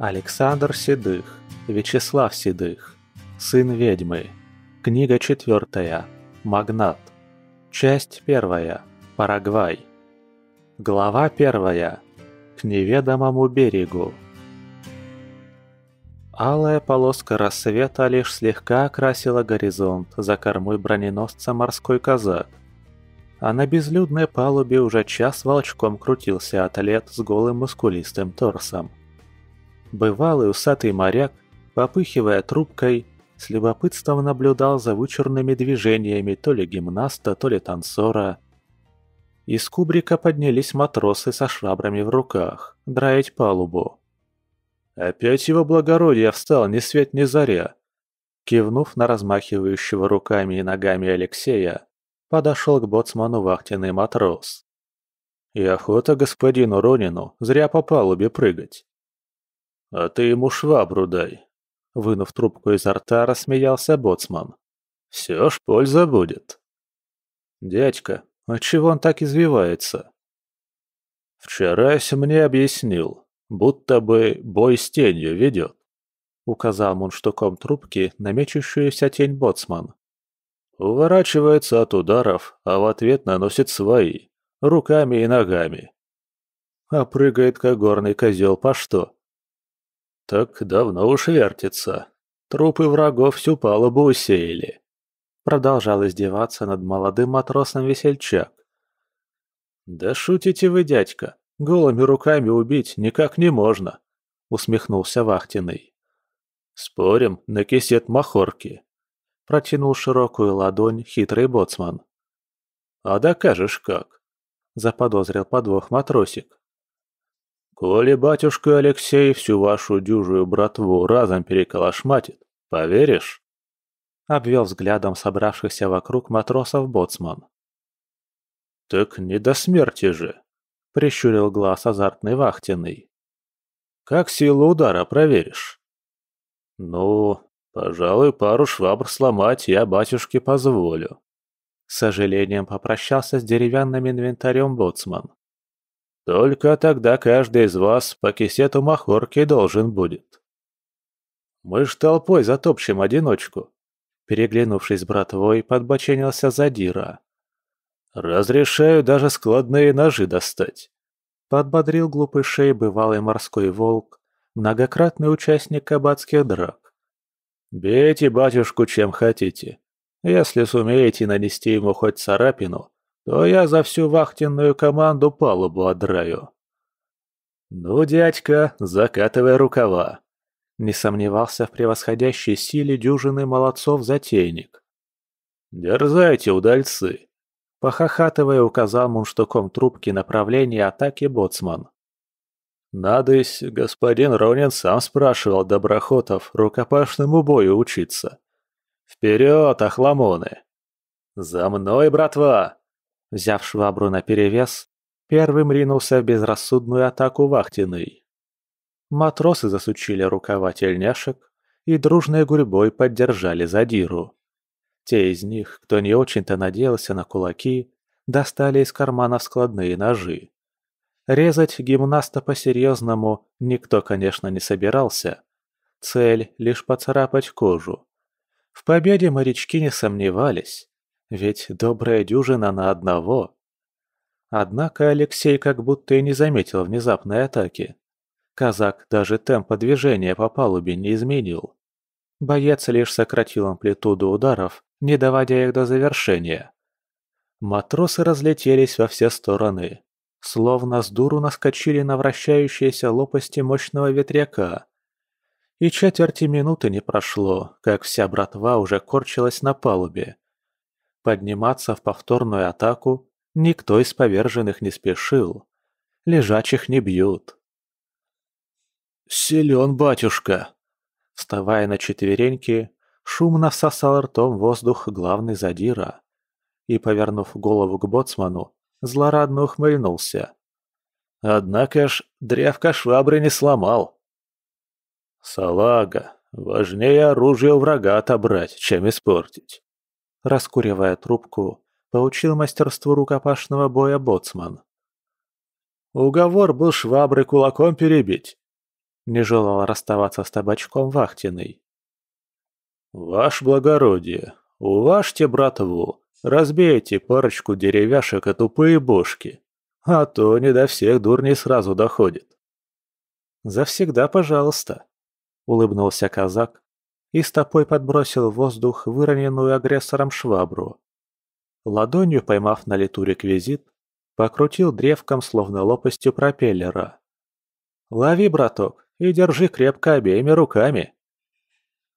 Александр Седых, Вячеслав Седых, сын ведьмы. Книга четвертая. Магнат. Часть первая. Парагвай. Глава первая. К неведомому берегу. Алая полоска рассвета лишь слегка окрасила горизонт за кормой броненосца «Морской казак». А на безлюдной палубе уже час волчком крутился атлет с голым мускулистым торсом. Бывалый усатый моряк, попыхивая трубкой, с любопытством наблюдал за вычурными движениями то ли гимнаста, то ли танцора. Из кубрика поднялись матросы со швабрами в руках, драить палубу. «Опять его благородие встал ни свет ни заря!» Кивнув на размахивающего руками и ногами Алексея, подошел к боцману вахтенный матрос. «И охота господину Ронину зря по палубе прыгать. «А ты ему швабру дай!» Вынув трубку изо рта, рассмеялся боцман. «Все ж польза будет!» «Дядька, а чего он так извивается?» «Вчерась мне объяснил, будто бы бой с тенью ведет», — указал мунштуком трубки на мечущуюся тень боцман. «Уворачивается от ударов, а в ответ наносит свои, руками и ногами». «А прыгает, как горный козел, по что?» Так давно уж вертится. Трупы врагов всю палубу усеяли. Продолжал издеваться над молодым матросом весельчак. «Да шутите вы, дядька, голыми руками убить никак не можно», — усмехнулся Вахтиной. «Спорим на кисет махорки», — протянул широкую ладонь хитрый боцман. «А докажешь как?» — заподозрил подвох матросик. Коли батюшка Алексей всю вашу дюжую братву разом переколошматит, поверишь?» Обвел взглядом собравшихся вокруг матросов боцман. «Так не до смерти же!» — прищурил глаз азартный вахтенный. «Как силу удара проверишь?» «Ну, пожалуй, пару швабр сломать я батюшке позволю». С сожалением попрощался с деревянным инвентарем боцман. Только тогда каждый из вас по кисету махорки должен будет. Мы ж толпой затопчем одиночку. Переглянувшись с братвой, подбоченился Задира. «Разрешаю даже складные ножи достать», — подбодрил глупый глупышей бывалый морской волк, многократный участник кабацких драк. «Бейте батюшку чем хотите. Если сумеете нанести ему хоть царапину, то я за всю вахтенную команду палубу отдраю. «Ну, дядька, закатывай рукава», — не сомневался в превосходящей силе дюжины молодцов-затейник. «Дерзайте, удальцы!» — похохатывая указал мунштуком трубки направление атаки боцман. «Надысь, господин Ронин сам спрашивал доброхотов рукопашному бою учиться. Вперед, охламоны!» «За мной, братва!» Взяв швабру наперевес, первым ринулся в безрассудную атаку Вахтиной. Матросы засучили рукава тельняшек и дружной гурьбой поддержали задиру. Те из них, кто не очень-то надеялся на кулаки, достали из кармана складные ножи. Резать гимнаста по-серьезному никто, конечно, не собирался. Цель – лишь поцарапать кожу. В победе морячки не сомневались. Ведь добрая дюжина на одного. Однако Алексей как будто и не заметил внезапной атаки. Казак даже темпа движения по палубе не изменил. Боец лишь сократил амплитуду ударов, не доводя их до завершения. Матросы разлетелись во все стороны, словно с дуру наскочили на вращающиеся лопасти мощного ветряка. И четверти минуты не прошло, как вся братва уже корчилась на палубе, Подниматься в повторную атаку никто из поверженных не спешил. Лежачих не бьют. «Силен, батюшка!» Вставая на четвереньки, шумно всосал ртом воздух главный задира и, повернув голову к боцману, злорадно ухмыльнулся. «Однако ж древка швабры не сломал!» «Салага, важнее оружие у врага отобрать, чем испортить!» Раскуривая трубку, поучил мастерству рукопашного боя боцман. «Уговор был швабры кулаком перебить!» Не желал расставаться с табачком вахтенный. Ваш благородие, уважьте братву, разбейте парочку деревяшек и тупые бошки, а то не до всех дурней сразу доходит». «Завсегда пожалуйста», — улыбнулся казак, и стопой подбросил в воздух выроненную агрессором швабру. Ладонью поймав на лету реквизит, покрутил древком, словно лопастью пропеллера. «Лови, браток, и держи крепко обеими руками!»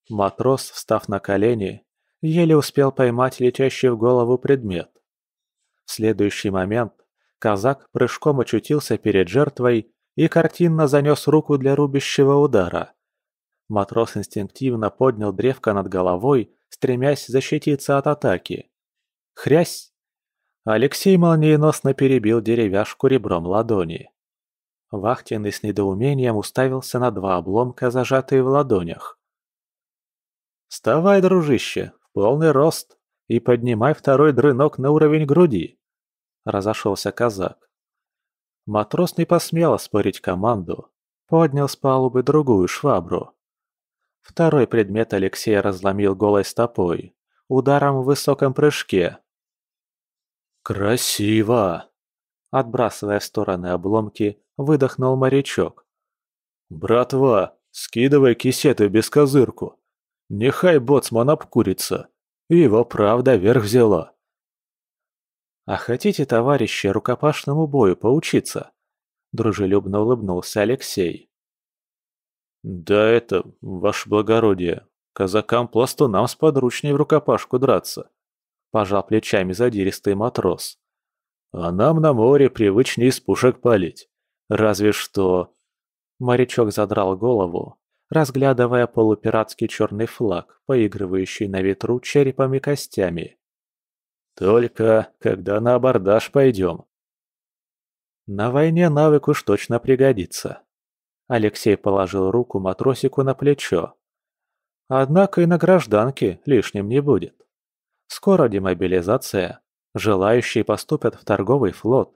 Матрос, встав на колени, еле успел поймать летящий в голову предмет. В следующий момент казак прыжком очутился перед жертвой и картинно занес руку для рубящего удара. Матрос инстинктивно поднял древко над головой, стремясь защититься от атаки. «Хрясь!» Алексей молниеносно перебил деревяшку ребром ладони. Вахтенный с недоумением уставился на два обломка, зажатые в ладонях. «Вставай, дружище, в полный рост и поднимай второй дрынок на уровень груди!» Разошелся казак. Матрос не посмел оспорить команду, поднял с палубы другую швабру. Второй предмет Алексей разломил голой стопой, ударом в высоком прыжке. «Красиво!» Отбрасывая в стороны обломки, выдохнул морячок. «Братва, скидывай кисеты без козырку. Нехай боцман обкурится. Его правда вверх взяла». «А хотите, товарищи, рукопашному бою поучиться?» Дружелюбно улыбнулся Алексей. «Да это, ваше благородие, казакам-пластунам сподручнее в рукопашку драться», – пожал плечами задиристый матрос. «А нам на море привычнее из пушек палить. Разве что...» Морячок задрал голову, разглядывая полупиратский черный флаг, поигрывающий на ветру черепами и костями. «Только когда на абордаж пойдем». «На войне навык уж точно пригодится», Алексей положил руку матросику на плечо. Однако и на гражданке лишним не будет. Скоро демобилизация, желающие поступят в торговый флот,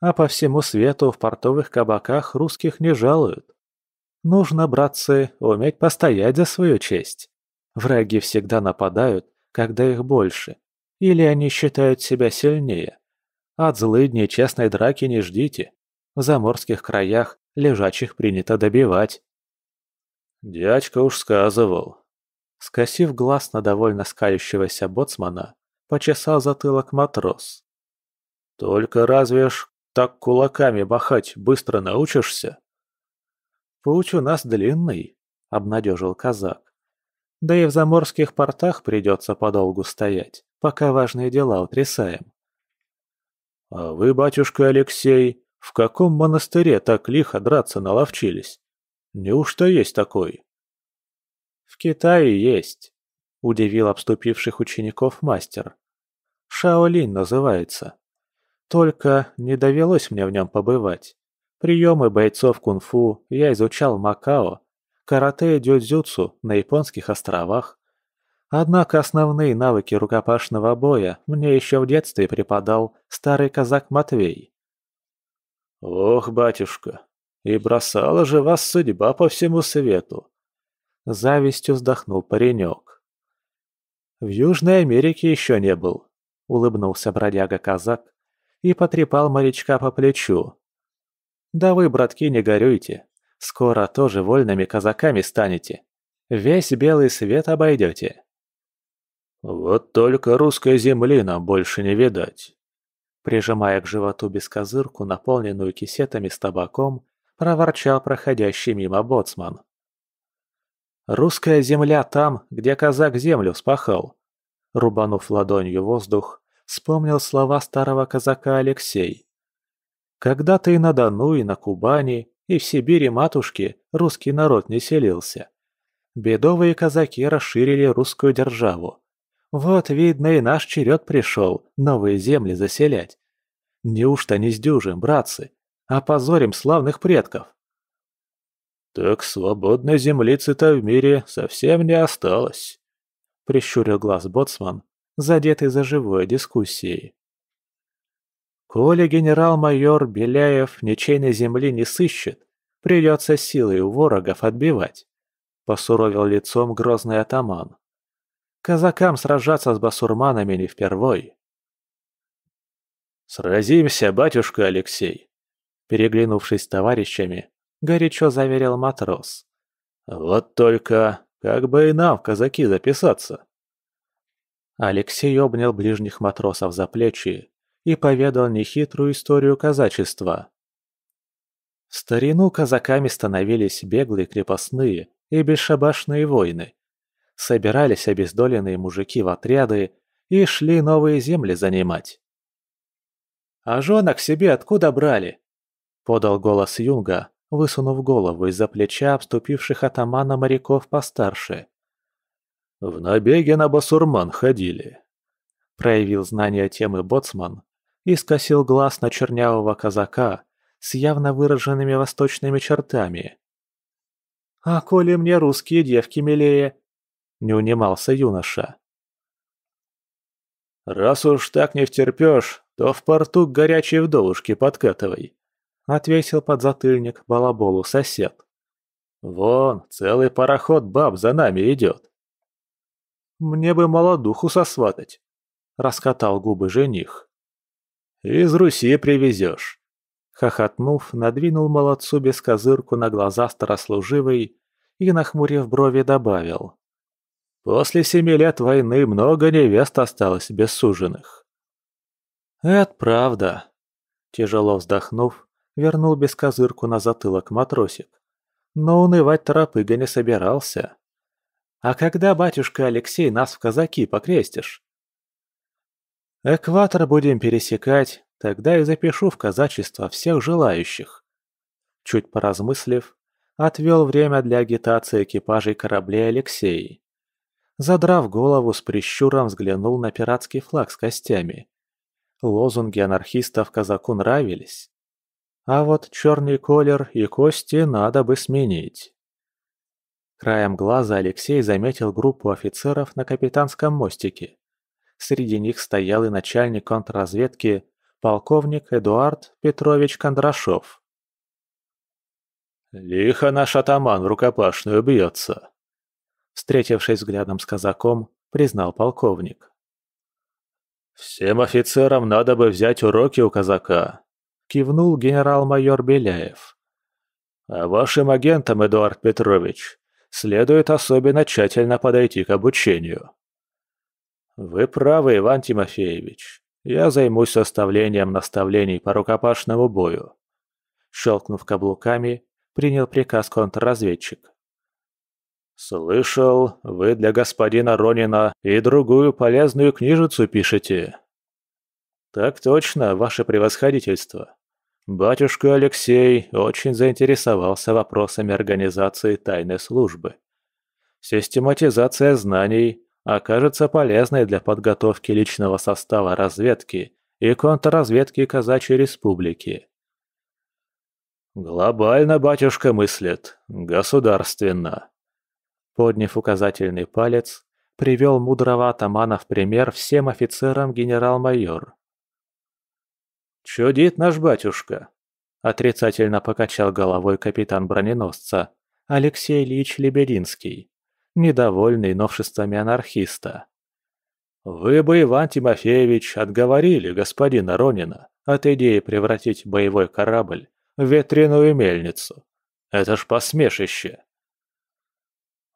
а по всему свету в портовых кабаках русских не жалуют. Нужно, братцы, уметь постоять за свою честь. Враги всегда нападают, когда их больше, или они считают себя сильнее. От злыдней честной драки не ждите. В заморских краях Лежачих принято добивать. Дядька уж сказывал. Скосив глаз на довольно скалящегося боцмана, почесал затылок матрос. Только разве ж так кулаками бахать быстро научишься? Путь у нас длинный, обнадежил казак. Да и в заморских портах придется подолгу стоять, пока важные дела утрясаем. А вы, батюшка Алексей, в каком монастыре так лихо драться наловчились? Неужто есть такой? В Китае есть, удивил обступивших учеников мастер. Шаолинь называется. Только не довелось мне в нем побывать. Приемы бойцов кунг-фу я изучал в Макао, карате и дюдзюцу на японских островах. Однако основные навыки рукопашного боя мне еще в детстве преподал старый казак Матвей. «Ох, батюшка, и бросала же вас судьба по всему свету!» Завистью вздохнул паренек. «В Южной Америке еще не был», — улыбнулся бродяга-казак и потрепал морячка по плечу. «Да вы, братки, не горюйте. Скоро тоже вольными казаками станете. Весь белый свет обойдете». «Вот только русской земли нам больше не видать», Прижимая к животу бескозырку, наполненную кисетами с табаком, проворчал проходящий мимо боцман. «Русская земля там, где казак землю спахал!» Рубанув ладонью воздух, вспомнил слова старого казака Алексей. «Когда-то и на Дону, и на Кубани, и в Сибири матушки русский народ не селился. Бедовые казаки расширили русскую державу. Вот, видно, и наш черед пришел новые земли заселять. Неужто не сдюжим, братцы? Опозорим а славных предков. Так свободной землицы-то в мире совсем не осталось. Прищурил глаз боцман, задетый за живой дискуссией. Коли генерал-майор Беляев ничейной земли не сыщет, придется силой у ворогов отбивать. Посуровил лицом грозный атаман. Казакам сражаться с басурманами не впервой. «Сразимся, батюшка Алексей!» Переглянувшись с товарищами, горячо заверил матрос. «Вот только, как бы и нам казаки записаться!» Алексей обнял ближних матросов за плечи и поведал нехитрую историю казачества. В старину казаками становились беглые крепостные и бесшабашные воины, собирались обездоленные мужики в отряды и шли новые земли занимать. «А женок себе откуда брали?» – подал голос Юнга, высунув голову из-за плеча обступивших атамана моряков постарше. «В набеге на басурман ходили», – проявил знание темы боцман и скосил глаз на чернявого казака с явно выраженными восточными чертами. «А коли мне русские девки милее, – не унимался юноша. «Раз уж так не втерпешь, то в порту к горячей вдовушке подкатывай», — отвесил подзатыльник балаболу сосед. «Вон, целый пароход баб за нами идёт. «Мне бы молодуху сосватать», — раскатал губы жених. «Из Руси привезёшь. хохотнув, надвинул молодцу бескозырку на глаза старослуживый и, нахмурив брови, добавил. После семи лет войны много невест осталось без суженых. «Это правда», – тяжело вздохнув, вернул бескозырку на затылок матросик. Но унывать торопыга не собирался. «А когда, батюшка Алексей, нас в казаки покрестишь?» «Экватор будем пересекать, тогда и запишу в казачество всех желающих». Чуть поразмыслив, отвел время для агитации экипажей кораблей Алексей задрав голову с прищуром взглянул на пиратский флаг с костями. Лозунги анархистов казаку нравились. А вот черный колер и кости надо бы сменить. Краем глаза Алексей заметил группу офицеров на капитанском мостике. Среди них стоял и начальник контрразведки, полковник Эдуард Петрович Кондрашов. «Лихо наш атаман в рукопашную бьется», встретившись взглядом с казаком, признал полковник. «Всем офицерам надо бы взять уроки у казака», — кивнул генерал-майор Беляев. «А вашим агентам, Эдуард Петрович, следует особенно тщательно подойти к обучению». «Вы правы, Иван Тимофеевич. Я займусь составлением наставлений по рукопашному бою». Щелкнув каблуками, принял приказ контрразведчик. «Слышал, вы для господина Ронина и другую полезную книжицу пишете». «Так точно, ваше превосходительство. Батюшка Алексей очень заинтересовался вопросами организации тайной службы. Систематизация знаний окажется полезной для подготовки личного состава разведки и контрразведки Казачьей Республики». «Глобально батюшка мыслит, государственно», Подняв указательный палец, привел мудрого атамана в пример всем офицерам генерал-майор. «Чудит наш батюшка», – отрицательно покачал головой капитан броненосца Алексей Ильич Лебединский, недовольный новшествами анархиста. «Вы бы, Иван Тимофеевич, отговорили господина Ронина от идеи превратить боевой корабль в ветряную мельницу. Это ж посмешище!»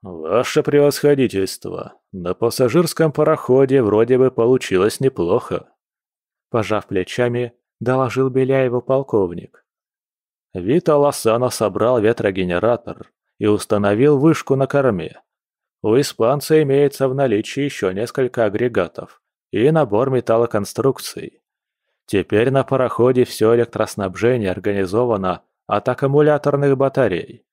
«Ваше превосходительство, на пассажирском пароходе вроде бы получилось неплохо», пожав плечами, доложил Беляеву полковник. Вита Лосано собрал ветрогенератор и установил вышку на корме. У испанца имеется в наличии еще несколько агрегатов и набор металлоконструкций. Теперь на пароходе все электроснабжение организовано от аккумуляторных батарей.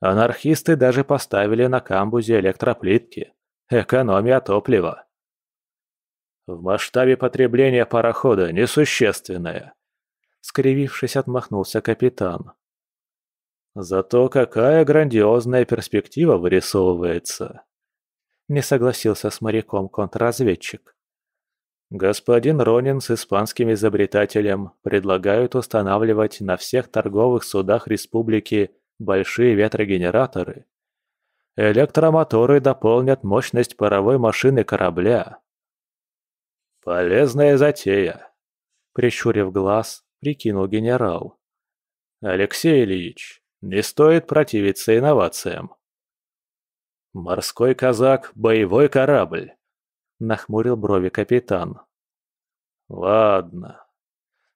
Анархисты даже поставили на камбузе электроплитки. Экономия топлива. В масштабе потребления парохода несущественное. Скривившись, отмахнулся капитан. Зато какая грандиозная перспектива вырисовывается. Не согласился с моряком контрразведчик. Господин Ронин с испанским изобретателем предлагают устанавливать на всех торговых судах республики большие ветрогенераторы. Электромоторы дополнят мощность паровой машины корабля. «Полезная затея», — прищурив глаз, прикинул генерал. «Алексей Ильич, не стоит противиться инновациям». «Морской казак — боевой корабль», — нахмурил брови капитан. «Ладно.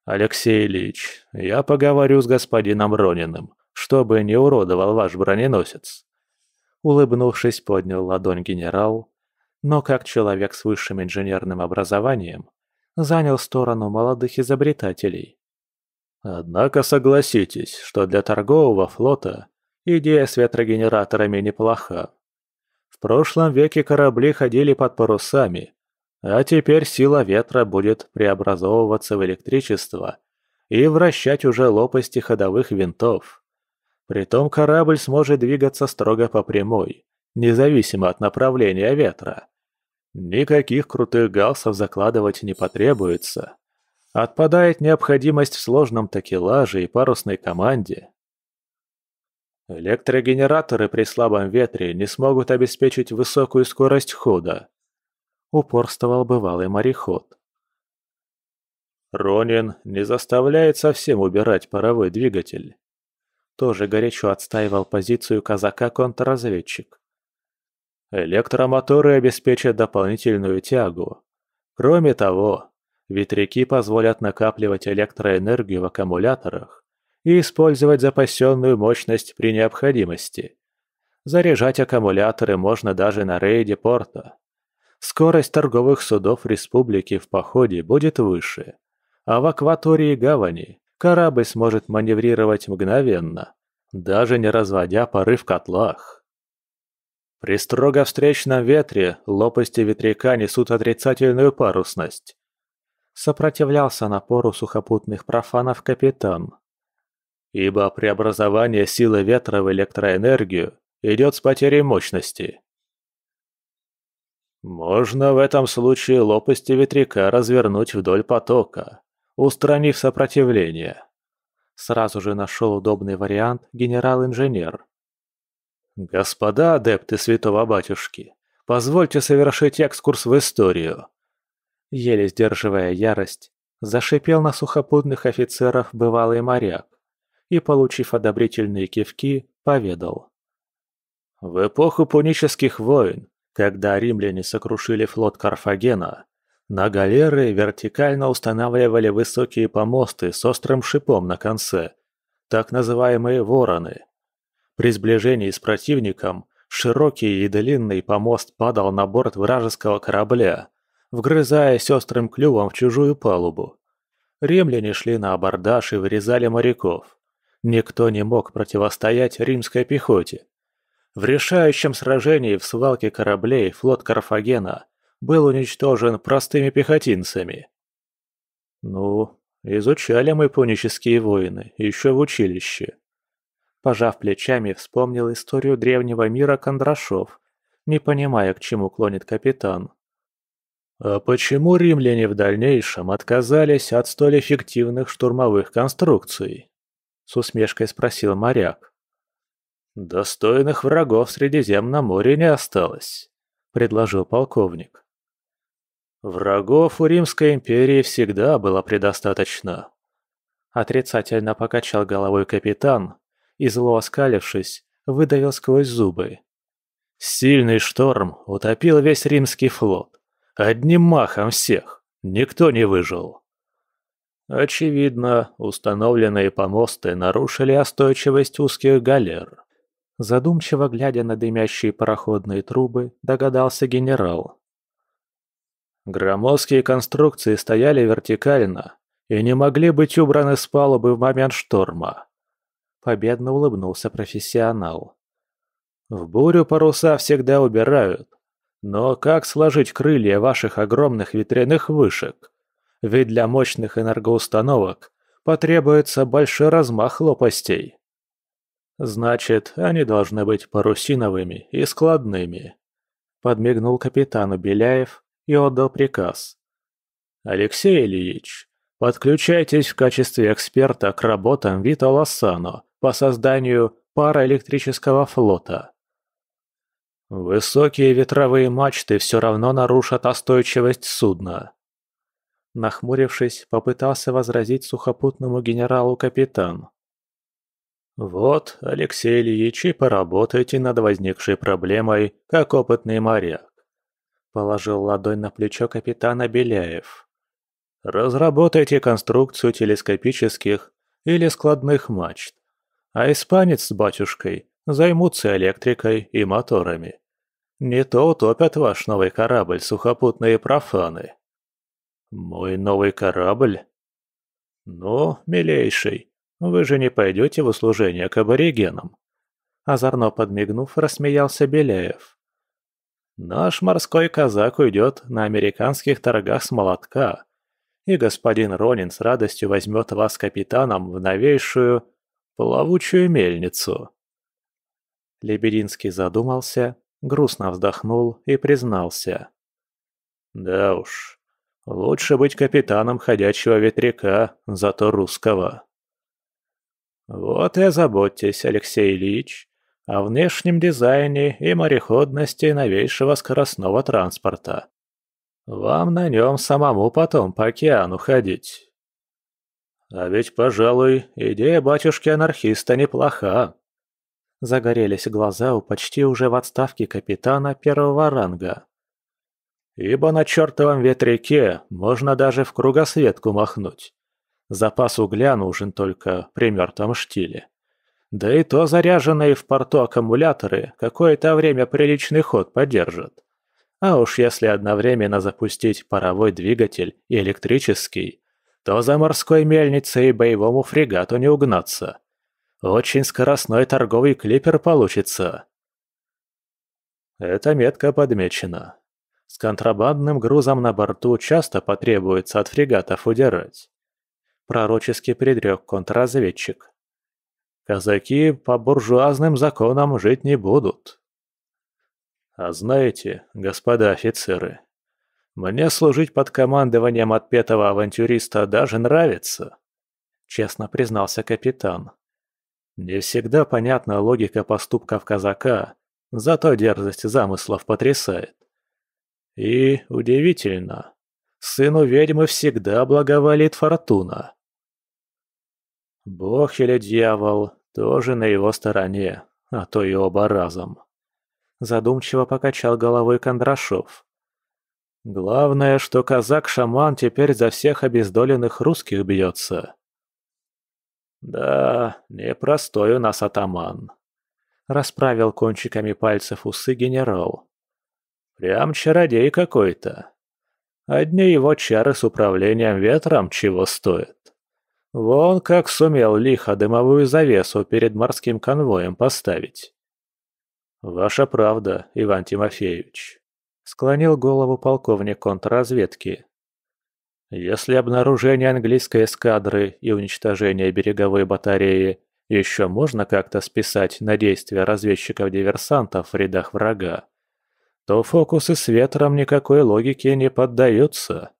Алексей Ильич, я поговорю с господином Рониным чтобы не уродовал ваш броненосец». Улыбнувшись, поднял ладонь генерал, но как человек с высшим инженерным образованием занял сторону молодых изобретателей. Однако согласитесь, что для торгового флота идея с ветрогенераторами неплоха. В прошлом веке корабли ходили под парусами, а теперь сила ветра будет преобразовываться в электричество и вращать уже лопасти ходовых винтов. Притом корабль сможет двигаться строго по прямой, независимо от направления ветра. Никаких крутых галсов закладывать не потребуется. Отпадает необходимость в сложном такелаже и парусной команде. Электрогенераторы при слабом ветре не смогут обеспечить высокую скорость хода. Упорствовал бывалый мореход. Ронин не заставляет совсем убирать паровой двигатель тоже горячо отстаивал позицию казака-контрразведчик. Электромоторы обеспечат дополнительную тягу. Кроме того, ветряки позволят накапливать электроэнергию в аккумуляторах и использовать запасенную мощность при необходимости. Заряжать аккумуляторы можно даже на рейде порта. Скорость торговых судов республики в походе будет выше, а в акватории гавани корабль сможет маневрировать мгновенно, даже не разводя пары в котлах. При строго встречном ветре лопасти ветряка несут отрицательную парусность. Сопротивлялся напору сухопутных профанов капитан. Ибо преобразование силы ветра в электроэнергию идет с потерей мощности. Можно в этом случае лопасти ветряка развернуть вдоль потока, устранив сопротивление. Сразу же нашел удобный вариант генерал-инженер. «Господа адепты святого батюшки, позвольте совершить экскурс в историю». Еле сдерживая ярость, зашипел на сухопутных офицеров бывалый моряк и, получив одобрительные кивки, поведал. В эпоху пунических войн, когда римляне сокрушили флот Карфагена, на галеры вертикально устанавливали высокие помосты с острым шипом на конце, так называемые вороны. При сближении с противником широкий и длинный помост падал на борт вражеского корабля, вгрызаясь острым клювом в чужую палубу. Римляне шли на абордаж и вырезали моряков. Никто не мог противостоять римской пехоте. В решающем сражении в свалке кораблей флот Карфагена был уничтожен простыми пехотинцами. Ну, изучали мы пунические войны еще в училище. Пожав плечами, вспомнил историю древнего мира Кондрашов, не понимая, к чему клонит капитан. А почему римляне в дальнейшем отказались от столь эффективных штурмовых конструкций? С усмешкой спросил моряк. Достойных врагов в Средиземном море не осталось, предложил полковник. Врагов у Римской империи всегда было предостаточно. Отрицательно покачал головой капитан и, зло оскалившись, выдавил сквозь зубы. Сильный шторм утопил весь римский флот. Одним махом всех. Никто не выжил. Очевидно, установленные помосты нарушили остойчивость узких галер. Задумчиво глядя на дымящие пароходные трубы, догадался генерал. Громоздкие конструкции стояли вертикально и не могли быть убраны с палубы в момент шторма. Победно улыбнулся профессионал. В бурю паруса всегда убирают. Но как сложить крылья ваших огромных ветряных вышек? Ведь для мощных энергоустановок потребуется большой размах лопастей. Значит, они должны быть парусиновыми и складными. Подмигнул капитану Беляев, и отдал приказ. «Алексей Ильич, подключайтесь в качестве эксперта к работам Вита Лассано по созданию параэлектрического флота». «Высокие ветровые мачты все равно нарушат остойчивость судна». Нахмурившись, попытался возразить сухопутному генералу капитан. «Вот, Алексей Ильич, и поработайте над возникшей проблемой, как опытный моряк. Положил ладонь на плечо капитана Беляев. «Разработайте конструкцию телескопических или складных мачт, а испанец с батюшкой займутся электрикой и моторами. Не то утопят ваш новый корабль сухопутные профаны». «Мой новый корабль?» «Ну, милейший, вы же не пойдете в услужение к аборигенам?» Озорно подмигнув, рассмеялся Беляев. Наш морской казак уйдет на американских торгах с молотка, и господин Ронин с радостью возьмет вас капитаном в новейшую плавучую мельницу». Лебединский задумался, грустно вздохнул и признался. «Да уж, лучше быть капитаном ходячего ветряка, зато русского». «Вот и заботьтесь, Алексей Ильич, о внешнем дизайне и мореходности новейшего скоростного транспорта. Вам на нем самому потом по океану ходить. А ведь, пожалуй, идея батюшки-анархиста неплоха. Загорелись глаза у почти уже в отставке капитана первого ранга. Ибо на чертовом ветряке можно даже в кругосветку махнуть. Запас угля нужен только при мертвом штиле. Да и то заряженные в порту аккумуляторы какое-то время приличный ход поддержат. А уж если одновременно запустить паровой двигатель и электрический, то за морской мельницей и боевому фрегату не угнаться. Очень скоростной торговый клипер получится. Это метко подмечено. С контрабандным грузом на борту часто потребуется от фрегатов удирать. Пророчески предрек контрразведчик казаки по буржуазным законам жить не будут. А знаете, господа офицеры, мне служить под командованием отпетого авантюриста даже нравится, честно признался капитан. Не всегда понятна логика поступков казака, зато дерзость замыслов потрясает. И удивительно, сыну ведьмы всегда благоволит фортуна. Бог или дьявол тоже на его стороне, а то и оба разом. Задумчиво покачал головой Кондрашов. Главное, что казак-шаман теперь за всех обездоленных русских бьется. Да, непростой у нас атаман. Расправил кончиками пальцев усы генерал. Прям чародей какой-то. Одни его чары с управлением ветром чего стоят. Вон как сумел лихо дымовую завесу перед морским конвоем поставить. «Ваша правда, Иван Тимофеевич», — склонил голову полковник контрразведки. «Если обнаружение английской эскадры и уничтожение береговой батареи еще можно как-то списать на действия разведчиков-диверсантов в рядах врага, то фокусы с ветром никакой логике не поддаются.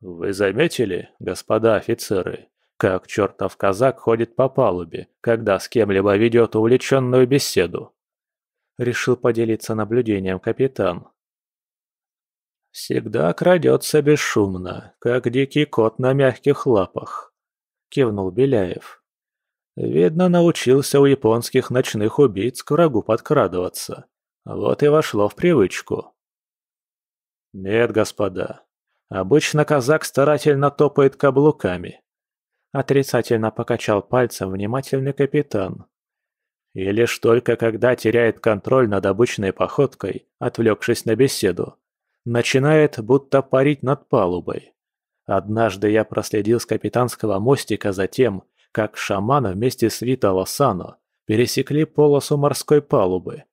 «Вы заметили, господа офицеры, как чертов казак ходит по палубе, когда с кем-либо ведет увлеченную беседу?» Решил поделиться наблюдением капитан. «Всегда крадется бесшумно, как дикий кот на мягких лапах», — кивнул Беляев. «Видно, научился у японских ночных убийц к врагу подкрадываться. Вот и вошло в привычку». «Нет, господа, Обычно казак старательно топает каблуками. Отрицательно покачал пальцем внимательный капитан. И лишь только когда теряет контроль над обычной походкой, отвлекшись на беседу, начинает будто парить над палубой. Однажды я проследил с капитанского мостика за тем, как шаман вместе с Вита Лосано пересекли полосу морской палубы.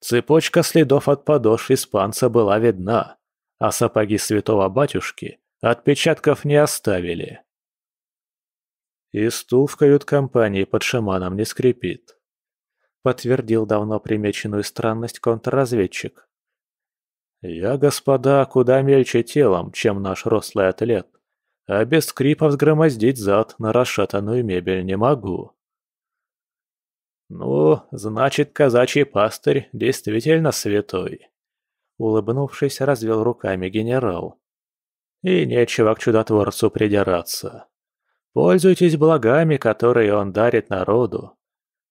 Цепочка следов от подошв испанца была видна а сапоги святого батюшки отпечатков не оставили. И стул в кают-компании под шаманом не скрипит. Подтвердил давно примеченную странность контрразведчик. Я, господа, куда мельче телом, чем наш рослый атлет, а без скрипа взгромоздить зад на расшатанную мебель не могу. «Ну, значит, казачий пастырь действительно святой», Улыбнувшись, развел руками генерал. И нечего к чудотворцу придираться. Пользуйтесь благами, которые он дарит народу.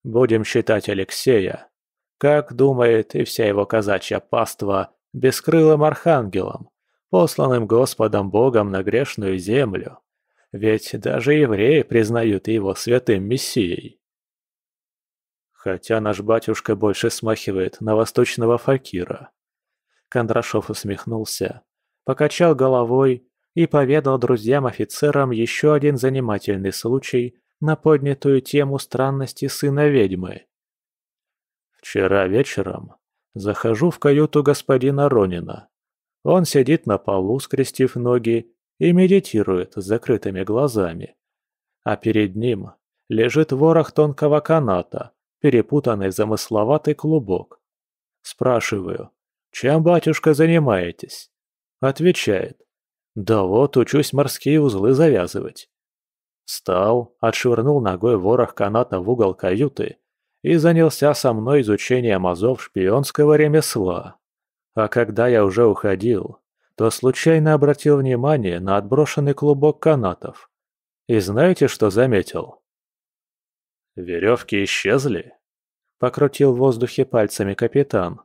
Будем считать Алексея, как думает и вся его казачья паства, бескрылым архангелом, посланным Господом Богом на грешную землю. Ведь даже евреи признают его святым мессией. Хотя наш батюшка больше смахивает на восточного факира. Кондрашов усмехнулся, покачал головой и поведал друзьям-офицерам еще один занимательный случай на поднятую тему странности сына ведьмы. «Вчера вечером захожу в каюту господина Ронина. Он сидит на полу, скрестив ноги, и медитирует с закрытыми глазами. А перед ним лежит ворох тонкого каната, перепутанный замысловатый клубок. Спрашиваю, «Чем, батюшка, занимаетесь?» Отвечает. «Да вот, учусь морские узлы завязывать». Встал, отшвырнул ногой ворох каната в угол каюты и занялся со мной изучением азов шпионского ремесла. А когда я уже уходил, то случайно обратил внимание на отброшенный клубок канатов. И знаете, что заметил? «Веревки исчезли?» — покрутил в воздухе пальцами капитан.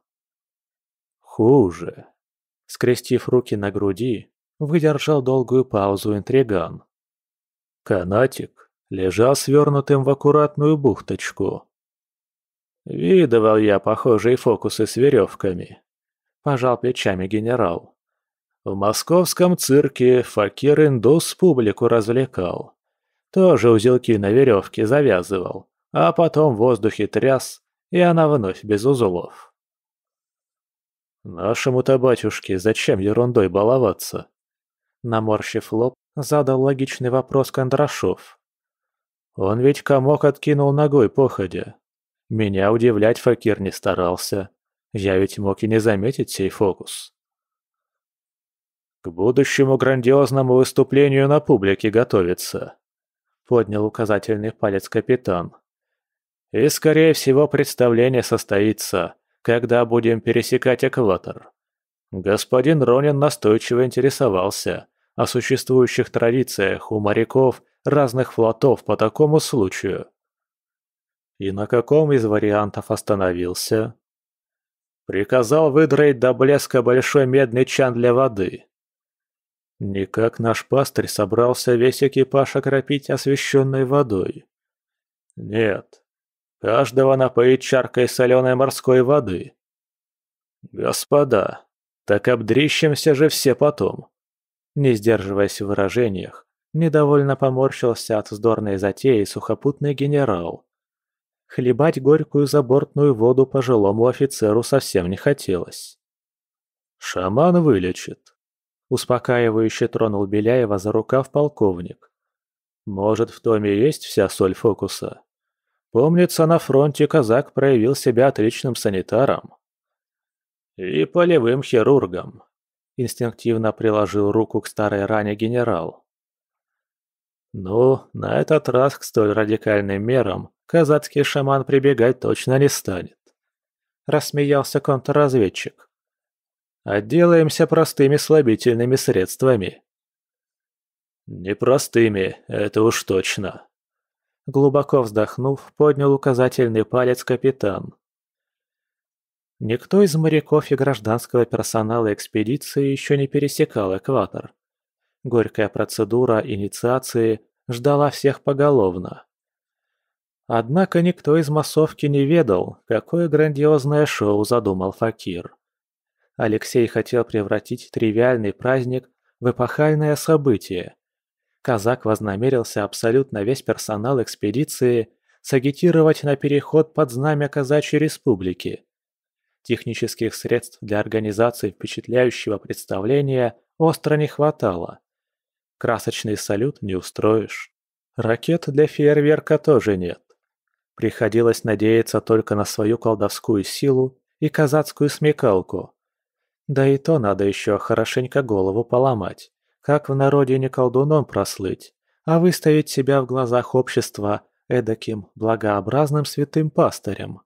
Хуже. Скрестив руки на груди, выдержал долгую паузу интриган. Канатик лежал свернутым в аккуратную бухточку. «Видывал я похожие фокусы с веревками», – пожал плечами генерал. В московском цирке факир-индус публику развлекал. Тоже узелки на веревке завязывал, а потом в воздухе тряс, и она вновь без узлов. Нашему-то батюшке зачем ерундой баловаться? Наморщив лоб, задал логичный вопрос Кондрашов. Он ведь комок откинул ногой походя. Меня удивлять факир не старался. Я ведь мог и не заметить сей фокус. К будущему грандиозному выступлению на публике готовится. Поднял указательный палец капитан. И, скорее всего, представление состоится когда будем пересекать экватор. Господин Ронин настойчиво интересовался о существующих традициях у моряков разных флотов по такому случаю. И на каком из вариантов остановился? Приказал выдрать до блеска большой медный чан для воды. Никак наш пастырь собрался весь экипаж окропить освященной водой. Нет, каждого напоить чаркой соленой морской воды. Господа, так обдрищемся же все потом. Не сдерживаясь в выражениях, недовольно поморщился от вздорной затеи сухопутный генерал. Хлебать горькую забортную воду пожилому офицеру совсем не хотелось. «Шаман вылечит», — успокаивающе тронул Беляева за рукав полковник. «Может, в томе есть вся соль фокуса?» Помнится, на фронте казак проявил себя отличным санитаром. И полевым хирургом. Инстинктивно приложил руку к старой ране генерал. Ну, на этот раз к столь радикальным мерам казацкий шаман прибегать точно не станет. Рассмеялся контрразведчик. Отделаемся простыми слабительными средствами. Непростыми, это уж точно, Глубоко вздохнув, поднял указательный палец капитан. Никто из моряков и гражданского персонала экспедиции еще не пересекал экватор. Горькая процедура инициации ждала всех поголовно. Однако никто из массовки не ведал, какое грандиозное шоу задумал Факир. Алексей хотел превратить тривиальный праздник в эпохальное событие, казак вознамерился абсолютно весь персонал экспедиции сагитировать на переход под знамя Казачьей Республики. Технических средств для организации впечатляющего представления остро не хватало. Красочный салют не устроишь. Ракет для фейерверка тоже нет. Приходилось надеяться только на свою колдовскую силу и казацкую смекалку. Да и то надо еще хорошенько голову поломать. Как в народе не колдуном прослыть, а выставить себя в глазах общества эдаким благообразным святым пастырем.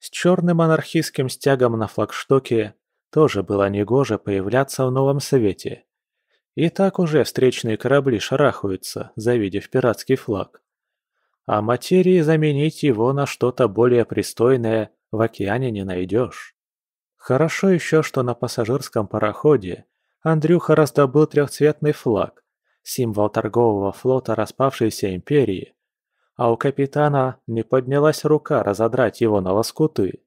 С черным анархистским стягом на флагштоке тоже было негоже появляться в новом свете. И так уже встречные корабли шарахаются, завидев пиратский флаг. А материи заменить его на что-то более пристойное в океане не найдешь. Хорошо еще, что на пассажирском пароходе Андрюха раздобыл трехцветный флаг, символ торгового флота распавшейся империи, а у капитана не поднялась рука разодрать его на лоскуты.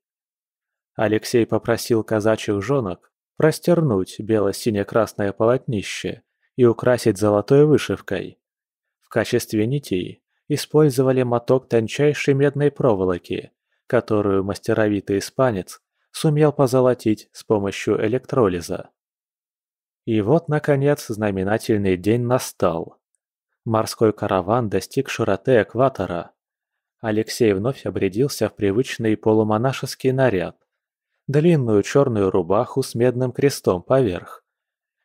Алексей попросил казачьих женок простернуть бело-сине-красное полотнище и украсить золотой вышивкой. В качестве нитей использовали моток тончайшей медной проволоки, которую мастеровитый испанец сумел позолотить с помощью электролиза. И вот, наконец, знаменательный день настал. Морской караван достиг широты экватора. Алексей вновь обрядился в привычный полумонашеский наряд. Длинную черную рубаху с медным крестом поверх.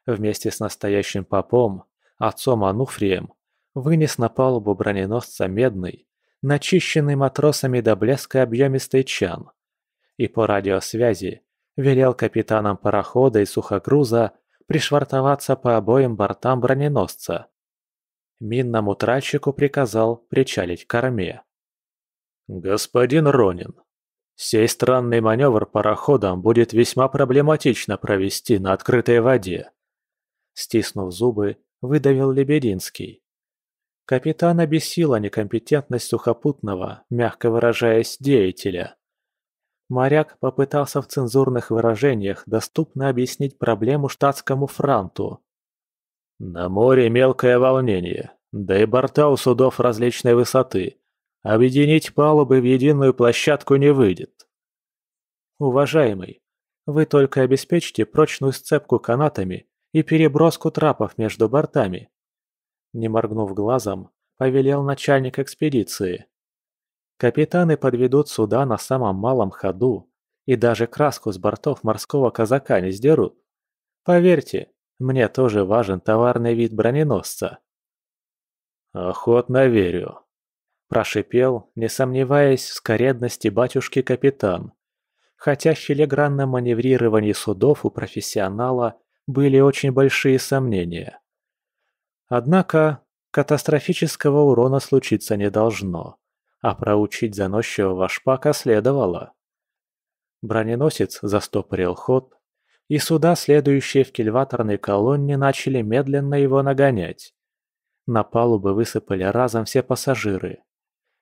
Вместе с настоящим попом, отцом Ануфрием, вынес на палубу броненосца медный, начищенный матросами до блеска объемистый чан. И по радиосвязи велел капитанам парохода и сухогруза пришвартоваться по обоим бортам броненосца. Минному тральщику приказал причалить к корме. «Господин Ронин, сей странный маневр пароходом будет весьма проблематично провести на открытой воде», стиснув зубы, выдавил Лебединский. Капитана бесила некомпетентность сухопутного, мягко выражаясь, деятеля. Моряк попытался в цензурных выражениях доступно объяснить проблему штатскому франту. «На море мелкое волнение, да и борта у судов различной высоты. Объединить палубы в единую площадку не выйдет». «Уважаемый, вы только обеспечите прочную сцепку канатами и переброску трапов между бортами». Не моргнув глазом, повелел начальник экспедиции. Капитаны подведут суда на самом малом ходу, и даже краску с бортов морского казака не сдерут. Поверьте, мне тоже важен товарный вид броненосца». «Охотно верю», – прошипел, не сомневаясь в скоредности батюшки капитан, хотя в филигранном маневрировании судов у профессионала были очень большие сомнения. Однако катастрофического урона случиться не должно а проучить заносчивого шпака следовало. Броненосец застопорил ход, и суда, следующие в кильваторной колонне, начали медленно его нагонять. На палубы высыпали разом все пассажиры.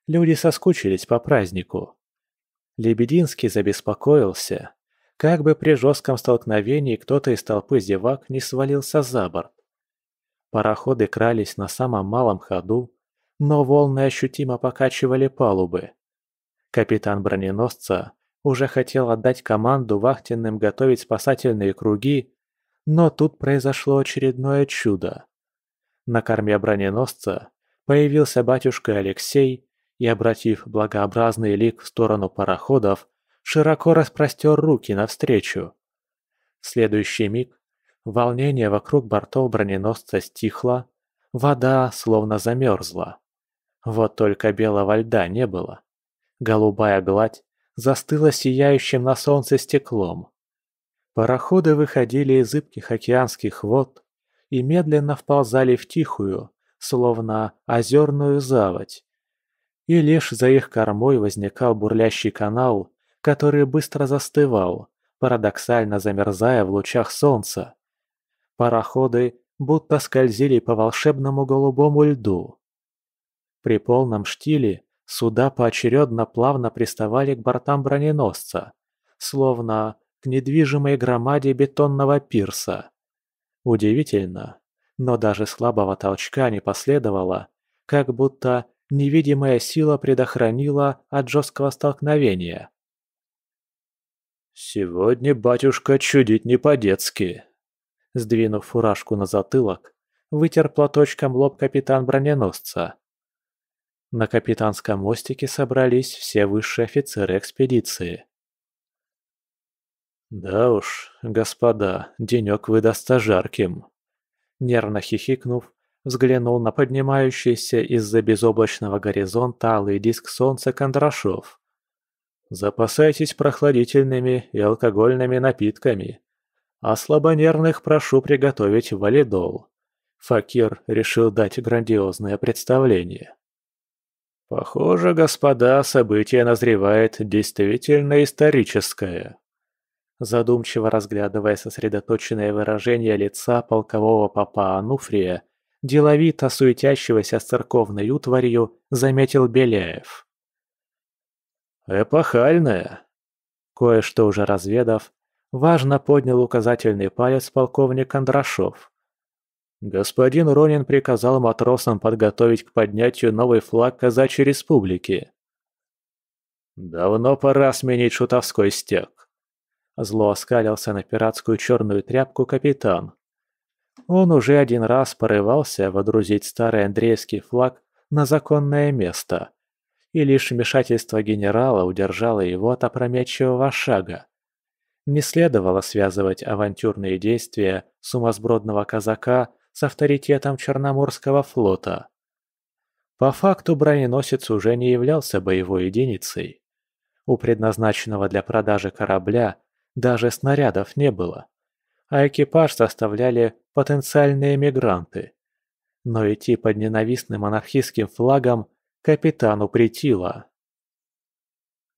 Люди соскучились по празднику. Лебединский забеспокоился, как бы при жестком столкновении кто-то из толпы зевак не свалился за борт. Пароходы крались на самом малом ходу, но волны ощутимо покачивали палубы. Капитан броненосца уже хотел отдать команду вахтенным готовить спасательные круги, но тут произошло очередное чудо. На корме броненосца появился батюшка Алексей и, обратив благообразный лик в сторону пароходов, широко распростер руки навстречу. В следующий миг волнение вокруг бортов броненосца стихло, вода словно замерзла. Вот только белого льда не было. Голубая гладь застыла сияющим на солнце стеклом. Пароходы выходили из зыбких океанских вод и медленно вползали в тихую, словно озерную заводь. И лишь за их кормой возникал бурлящий канал, который быстро застывал, парадоксально замерзая в лучах солнца. Пароходы будто скользили по волшебному голубому льду. При полном штиле суда поочередно плавно приставали к бортам броненосца, словно к недвижимой громаде бетонного пирса. Удивительно, но даже слабого толчка не последовало, как будто невидимая сила предохранила от жесткого столкновения. «Сегодня батюшка чудить не по-детски», — сдвинув фуражку на затылок, вытер платочком лоб капитан броненосца. На капитанском мостике собрались все высшие офицеры экспедиции. «Да уж, господа, денек выдастся жарким!» Нервно хихикнув, взглянул на поднимающийся из-за безоблачного горизонта алый диск солнца Кондрашов. «Запасайтесь прохладительными и алкогольными напитками, а слабонервных прошу приготовить валидол». Факир решил дать грандиозное представление. Похоже, господа, событие назревает действительно историческое. Задумчиво разглядывая сосредоточенное выражение лица полкового папа Ануфрия, деловито суетящегося с церковной утварью, заметил Беляев. «Эпохальное!» Кое-что уже разведав, важно поднял указательный палец полковник Кондрашов. Господин Ронин приказал матросам подготовить к поднятию новый флаг Казачьей Республики. «Давно пора сменить шутовской стек», — зло оскалился на пиратскую черную тряпку капитан. Он уже один раз порывался водрузить старый Андреевский флаг на законное место, и лишь вмешательство генерала удержало его от опрометчивого шага. Не следовало связывать авантюрные действия сумасбродного казака с авторитетом Черноморского флота. По факту броненосец уже не являлся боевой единицей. У предназначенного для продажи корабля даже снарядов не было, а экипаж составляли потенциальные мигранты. Но идти под ненавистным анархистским флагом капитану притило.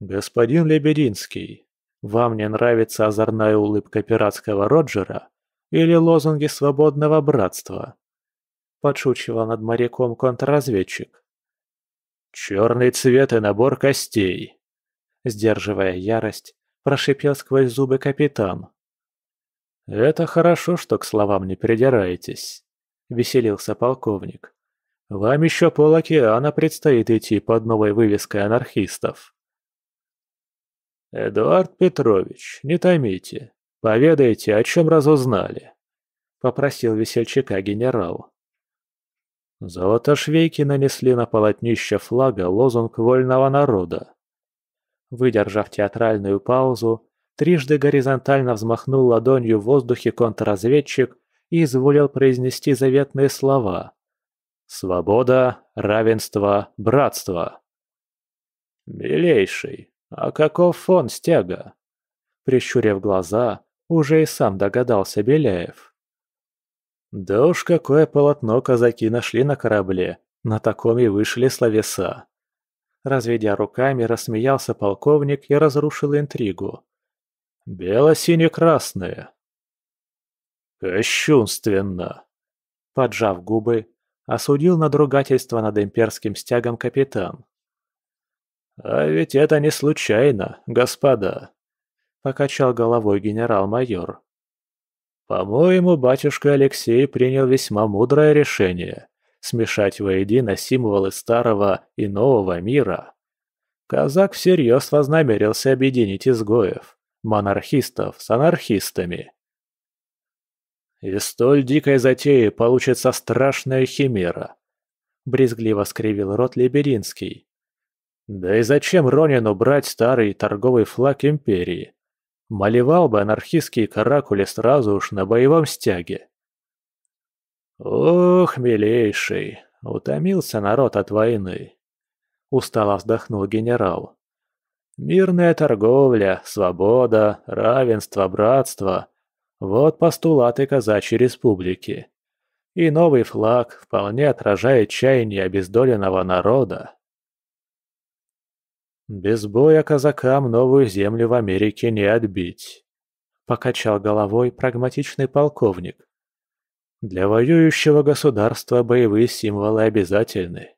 «Господин Лебединский, вам не нравится озорная улыбка пиратского Роджера?» или лозунги свободного братства?» Подшучивал над моряком контрразведчик. «Черный цвет и набор костей!» Сдерживая ярость, прошипел сквозь зубы капитан. «Это хорошо, что к словам не придираетесь», — веселился полковник. «Вам еще пол океана предстоит идти под новой вывеской анархистов». «Эдуард Петрович, не томите», «Поведайте, о чем разузнали», — попросил весельчака генерал. Золотошвейки нанесли на полотнище флага лозунг вольного народа. Выдержав театральную паузу, трижды горизонтально взмахнул ладонью в воздухе контрразведчик и изволил произнести заветные слова. «Свобода, равенство, братство». «Милейший, а каков фон стяга?» Прищурив глаза, уже и сам догадался Беляев. Да уж какое полотно казаки нашли на корабле, на таком и вышли словеса. Разведя руками, рассмеялся полковник и разрушил интригу. «Бело-сине-красные». «Кощунственно!» Поджав губы, осудил надругательство над имперским стягом капитан. «А ведь это не случайно, господа покачал головой генерал-майор. «По-моему, батюшка Алексей принял весьма мудрое решение – смешать воедино символы старого и нового мира. Казак всерьез вознамерился объединить изгоев, монархистов с анархистами. Из столь дикой затеи получится страшная химера», – брезгливо скривил рот Лебединский. «Да и зачем Ронину брать старый торговый флаг империи?» Малевал бы анархистские каракули сразу уж на боевом стяге. «Ох, милейший, утомился народ от войны», — устало вздохнул генерал. «Мирная торговля, свобода, равенство, братство — вот постулаты казачьей республики. И новый флаг вполне отражает чаяние обездоленного народа». Без боя казакам новую землю в Америке не отбить. Покачал головой прагматичный полковник. Для воюющего государства боевые символы обязательны.